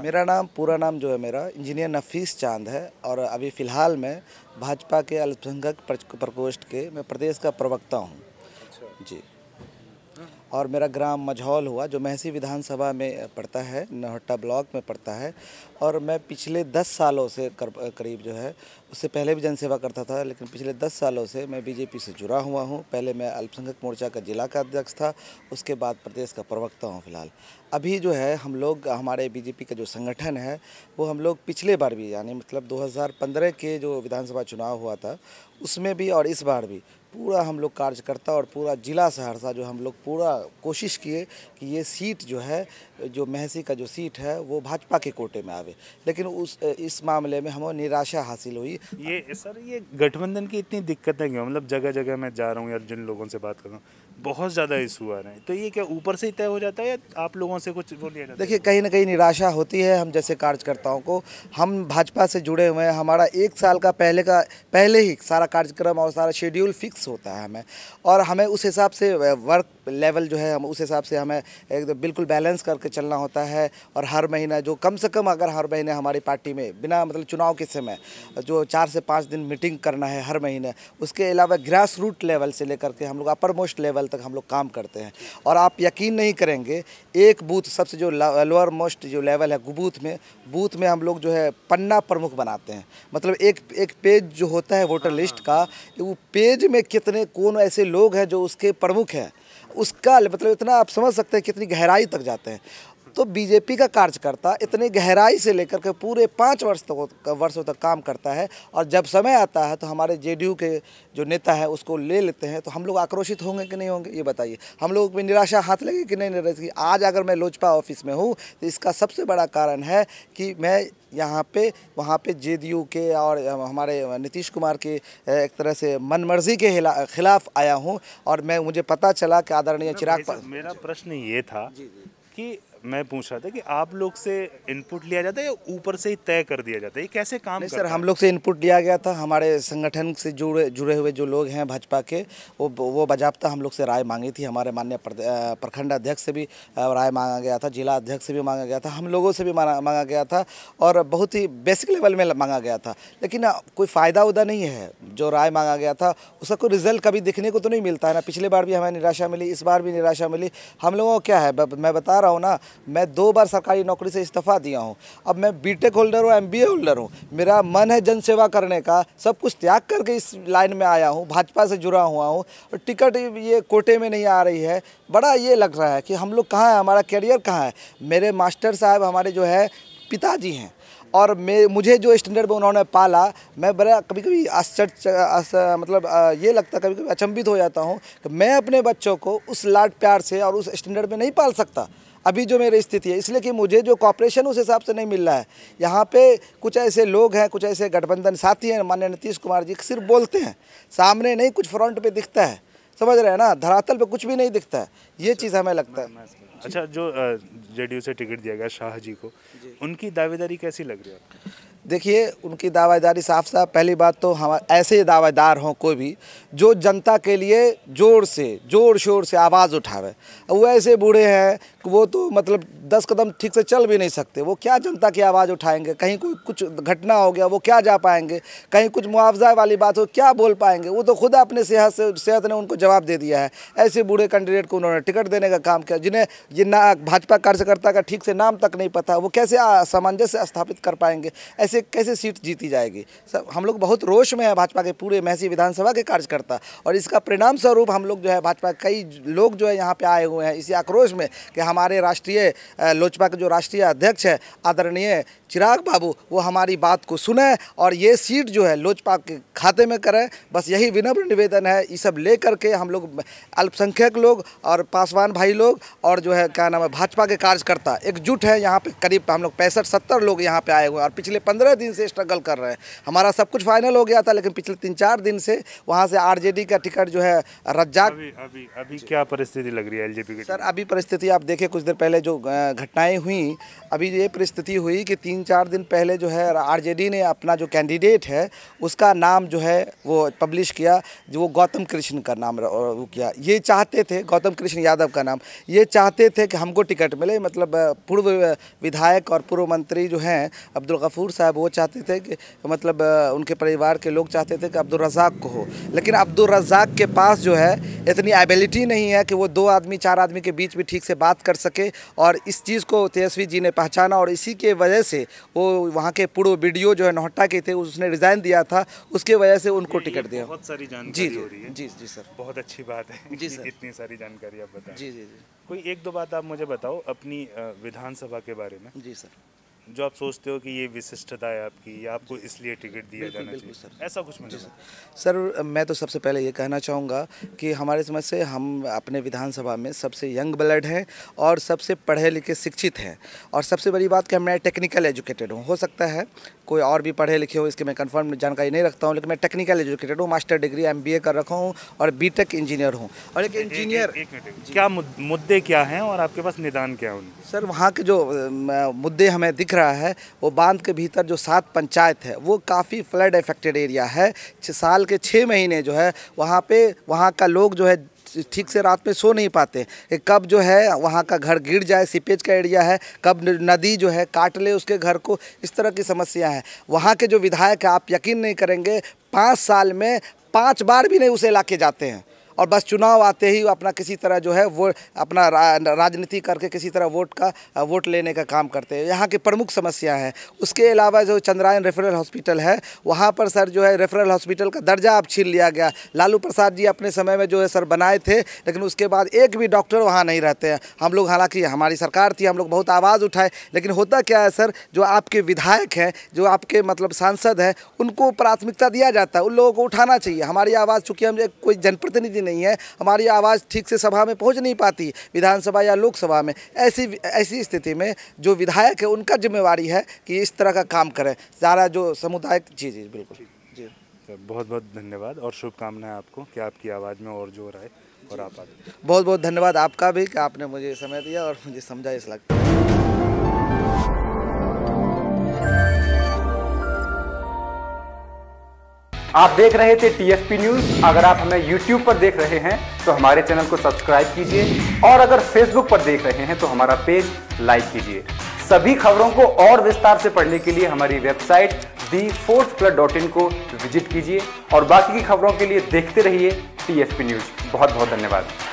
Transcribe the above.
हाँ। मेरा नाम पूरा नाम जो है मेरा इंजीनियर नफीस चांद है और अभी फ़िलहाल मैं भाजपा के अल्पसंख्यक प्रकोष्ठ के मैं प्रदेश का प्रवक्ता हूँ अच्छा। जी और मेरा ग्राम मझौल हुआ जो महसी विधानसभा में पड़ता है नहट्टा ब्लॉक में पड़ता है और मैं पिछले दस सालों से कर, करीब जो है उससे पहले भी जनसेवा करता था लेकिन पिछले दस सालों से मैं बीजेपी से जुड़ा हुआ हूँ पहले मैं अल्पसंख्यक मोर्चा का जिला का अध्यक्ष था उसके बाद प्रदेश का प्रवक्ता हूँ फिलहाल अभी जो है हम लोग हमारे बीजेपी का जो संगठन है वो हम लोग पिछले बार भी यानी मतलब दो के जो विधानसभा चुनाव हुआ था उसमें भी और इस बार भी पूरा हम लोग कार्यकर्ता और पूरा जिला सहरसा जो हम लोग पूरा कोशिश किए कि ये सीट जो है जो महसी का जो सीट है वो भाजपा के कोटे में आवे लेकिन उस इस मामले में हमें निराशा हासिल हुई ये सर ये गठबंधन की इतनी दिक्कतें क्यों मतलब जगह जगह मैं जा रहा हूँ या जिन लोगों से बात कर रहा हूँ बहुत ज़्यादा इशू आ रहे हैं तो ये क्या ऊपर से ही तय हो जाता है या आप लोगों से कुछ बोलिए देखिए कहीं ना कहीं निराशा होती है हम जैसे कार्यकर्ताओं को हम भाजपा से जुड़े हुए हैं हमारा एक साल का पहले का पहले ही सारा कार्यक्रम और सारा शेड्यूल फिक्स होता है हमें और हमें उस हिसाब से वर्क लेवल जो है हम उस हिसाब से हमें एकदम तो बिल्कुल बैलेंस करके चलना होता है और हर महीना जो कम से कम अगर हर महीने हमारी पार्टी में बिना मतलब चुनाव के समय जो चार से पाँच दिन मीटिंग करना है हर महीने उसके अलावा ग्रास रूट लेवल से लेकर के हम लोग अपर मोस्ट लेवल तक हम लोग काम करते हैं और आप यकीन नहीं करेंगे एक बूथ सबसे जो लोअर मोस्ट जो लेवल है बूथ में बूथ में हम लोग जो है पन्ना प्रमुख बनाते हैं मतलब एक एक पेज जो होता है वोटर लिस्ट हाँ। का वो पेज में कितने कौन ऐसे लोग हैं जो उसके प्रमुख हैं उसका मतलब इतना आप समझ सकते हैं कितनी गहराई तक जाते हैं तो बीजेपी का कार्यकर्ता इतनी गहराई से लेकर के पूरे पाँच वर्ष तक वर्षों तक काम करता है और जब समय आता है तो हमारे जेडीयू के जो नेता है उसको ले लेते हैं तो हम लोग आक्रोशित होंगे कि नहीं होंगे ये बताइए हम लोग में निराशा हाथ लगी कि नहीं निराशी आज अगर मैं लोजपा ऑफिस में हूँ तो इसका सबसे बड़ा कारण है कि मैं यहाँ पे वहाँ पे जेडीयू के और हमारे नीतीश कुमार के एक तरह से मनमर्जी के खिलाफ आया हूँ और मैं मुझे पता चला कि आदरणीय चिराग मेरा प्रश्न ये था कि मैं पूछ रहा था कि आप लोग से इनपुट लिया जाता है या ऊपर से ही तय कर दिया जाता है ये कैसे काम नहीं सर हम लोग से इनपुट लिया गया था हमारे संगठन से जुड़े जुड़े हुए जो लोग हैं भाजपा के वो वो बाजाबता हम लोग से राय मांगी थी हमारे मान्य प्रखंड अध्यक्ष से भी राय मांगा गया था जिला अध्यक्ष से भी मांगा गया था हम लोगों से भी मांगा गया था और बहुत ही बेसिक लेवल में मांगा गया था लेकिन कोई फ़ायदा उदा नहीं है जो राय मांगा गया था उसका कोई रिजल्ट कभी दिखने को तो नहीं मिलता है ना पिछले बार भी हमें निराशा मिली इस बार भी निराशा मिली हम लोगों को क्या है मैं बता रहा हूँ ना मैं दो बार सरकारी नौकरी से इस्तीफ़ा दिया हूँ अब मैं बी होल्डर हूँ एम होल्डर हूँ मेरा मन है जनसेवा करने का सब कुछ त्याग करके इस लाइन में आया हूँ भाजपा से जुड़ा हुआ हूँ और टिकट ये कोटे में नहीं आ रही है बड़ा ये लग रहा है कि हम लोग कहाँ हैं हमारा कैरियर कहाँ है मेरे मास्टर साहब हमारे जो है पिताजी हैं और मैं मुझे जो स्टैंडर्ड में उन्होंने पाला मैं बड़ा कभी कभी आश्चर्य मतलब ये लगता कभी कभी अचंभित हो जाता हूँ कि मैं अपने बच्चों को उस लाड प्यार से और उस स्टैंडर्ड में नहीं पाल सकता अभी जो मेरी स्थिति है इसलिए कि मुझे जो कॉपरेशन उस हिसाब से नहीं मिल रहा है यहाँ पे कुछ ऐसे लोग हैं कुछ ऐसे गठबंधन साथी हैं मान्य नीतीश कुमार जी सिर्फ बोलते हैं सामने नहीं कुछ फ्रंट पे दिखता है समझ रहे हैं ना धरातल पे कुछ भी नहीं दिखता है ये चीज़ हमें लगता है अच्छा जो जे से टिकट दिया गया शाह जी को उनकी दावेदारी कैसी लग रही है देखिए उनकी दावेदारी साफ साफ पहली बात तो हम ऐसे दावेदार हों कोई भी जो जनता के लिए ज़ोर से ज़ोर शोर से आवाज़ उठावे वो ऐसे बूढ़े हैं वो तो मतलब दस कदम ठीक से चल भी नहीं सकते वो क्या जनता की आवाज़ उठाएंगे कहीं कोई कुछ घटना हो गया वो क्या जा पाएंगे कहीं कुछ मुआवजा वाली बात हो क्या बोल पाएंगे वो तो खुद अपने सेहत से सेहत ने उनको जवाब दे दिया है ऐसे बूढ़े कैंडिडेट को उन्होंने टिकट देने का काम किया जिन्हें जिन ना भाजपा कार्यकर्ता का ठीक से नाम तक नहीं पता वो कैसे सामंजस्य स्थापित कर पाएंगे ऐसे कैसे सीट जीती जाएगी सब हम लोग बहुत रोष में है भाजपा के पूरे महसी विधानसभा के कार्यकर्ता और इसका परिणाम स्वरूप हम लोग जो है भाजपा कई लोग जो है यहाँ पर आए हुए हैं इसी आक्रोश में कि हमारे राष्ट्रीय लोजपा के जो राष्ट्रीय अध्यक्ष है आदरणीय चिराग बाबू वो हमारी बात को सुने और ये सीट जो है लोजपा के खाते में करें बस यही विनम्र निवेदन है ये सब ले करके हम लोग अल्पसंख्यक लोग और पासवान भाई लोग और जो है क्या नाम है भाजपा के कार्यकर्ता एकजुट है यहाँ पे करीब हम लोग पैंसठ सत्तर लोग यहाँ पे आए हुए हैं और पिछले पंद्रह दिन से स्ट्रगल कर रहे हैं हमारा सब कुछ फाइनल हो गया था लेकिन पिछले तीन चार दिन से वहाँ से आर का टिकट जो है रज्जा अभी अभी अभी क्या परिस्थिति लग रही है एलजेपी की सर अभी परिस्थिति आप देख देखिए कुछ देर पहले जो घटनाएं हुई अभी ये परिस्थिति हुई कि तीन चार दिन पहले जो है आरजेडी ने अपना जो कैंडिडेट है उसका नाम जो है वो पब्लिश किया जो वो गौतम कृष्ण का नाम वो किया ये चाहते थे गौतम कृष्ण यादव का नाम ये चाहते थे कि हमको टिकट मिले मतलब पूर्व विधायक और पूर्व मंत्री जो हैं अब्दुल गफूर साहब वो चाहते थे कि मतलब उनके परिवार के लोग चाहते थे कि अब्दुल रज़ाक को हो लेकिन अब्दुल रज़ाक के पास जो है इतनी एबिलिटी नहीं है कि वो दो आदमी चार आदमी के बीच भी ठीक से बात कर कर सके और इस चीज़ को तेजस्वी जी ने पहचाना और इसी के वजह से वो वहाँ के पूर्व वीडियो जो है नोहटा के थे उसने रिज़ाइन दिया था उसके वजह से उनको टिकट दिया बहुत सारी जानकारी जी हो रही है जी जी सर बहुत अच्छी बात है जी सर इतनी सारी जानकारी आप बताए जी जी जी कोई एक दो बात आप मुझे बताओ अपनी विधानसभा के बारे में जी सर जो आप सोचते हो कि ये विशिष्टता है आपकी या आपको इसलिए टिकट दिया जाना चाहिए सर ऐसा कुछ मुझे सर मैं तो सबसे पहले ये कहना चाहूँगा कि हमारे समझ से हम अपने विधानसभा में सबसे यंग ब्लड हैं और सबसे पढ़े लिखे शिक्षित हैं और सबसे बड़ी बात कि मैं टेक्निकल एजुकेटेड हूँ हो सकता है कोई और भी पढ़े लिखे हो इसके मैं कन्फर्म जानकारी नहीं रखता हूँ लेकिन मैं टेक्निकल एजुकेटेड हूँ मास्टर डिग्री एम कर रखा हूँ और बी इंजीनियर हूँ और एक इंजीनियर क्या मुद्दे क्या हैं और आपके पास निदान क्या है सर वहाँ के जो मुद्दे हमें दिख रहे रहा है वो बांध के भीतर जो सात पंचायत है वो काफ़ी फ्लड इफेक्टेड एरिया है साल के छः महीने जो है वहाँ पे वहाँ का लोग जो है ठीक से रात में सो नहीं पाते कब जो है वहाँ का घर गिर जाए सीपेज का एरिया है कब नदी जो है काट ले उसके घर को इस तरह की समस्या है वहाँ के जो विधायक है आप यकीन नहीं करेंगे पाँच साल में पाँच बार भी नहीं उस इलाके जाते हैं और बस चुनाव आते ही अपना किसी तरह जो है वो अपना रा, राजनीति करके किसी तरह वोट का वोट लेने का काम करते हैं यहाँ की प्रमुख समस्या है उसके अलावा जो चंद्रायन रेफरल हॉस्पिटल है वहाँ पर सर जो है रेफरल हॉस्पिटल का दर्जा अब छीन लिया गया लालू प्रसाद जी अपने समय में जो है सर बनाए थे लेकिन उसके बाद एक भी डॉक्टर वहाँ नहीं रहते हैं हम लोग हालांकि हमारी सरकार थी हम लोग बहुत आवाज़ उठाए लेकिन होता क्या है सर जो आपके विधायक हैं जो आपके मतलब सांसद हैं उनको प्राथमिकता दिया जाता है उन लोगों को उठाना चाहिए हमारी आवाज़ चूँकि हम कोई जनप्रतिनिधि नहीं नहीं है हमारी आवाज़ ठीक से सभा में पहुँच नहीं पाती विधानसभा या लोकसभा में ऐसी ऐसी स्थिति में जो विधायक है उनका जिम्मेवारी है कि इस तरह का काम करें सारा जो समुदाय जी जी बिल्कुल जी बहुत बहुत धन्यवाद और शुभकामनाएं आपको कि आपकी आवाज़ में और जोर आए और आप बहुत बहुत धन्यवाद आपका भी कि आपने मुझे समय दिया और मुझे समझा इस लगता आप देख रहे थे टीएफपी न्यूज अगर आप हमें यूट्यूब पर देख रहे हैं तो हमारे चैनल को सब्सक्राइब कीजिए और अगर फेसबुक पर देख रहे हैं तो हमारा पेज लाइक कीजिए सभी खबरों को और विस्तार से पढ़ने के लिए हमारी website the fourth plus dot in को विजिट कीजिए और बाकी की खबरों के लिए देखते रहिए टीएफपी न्यूज बहुत बहुत धन्यवाद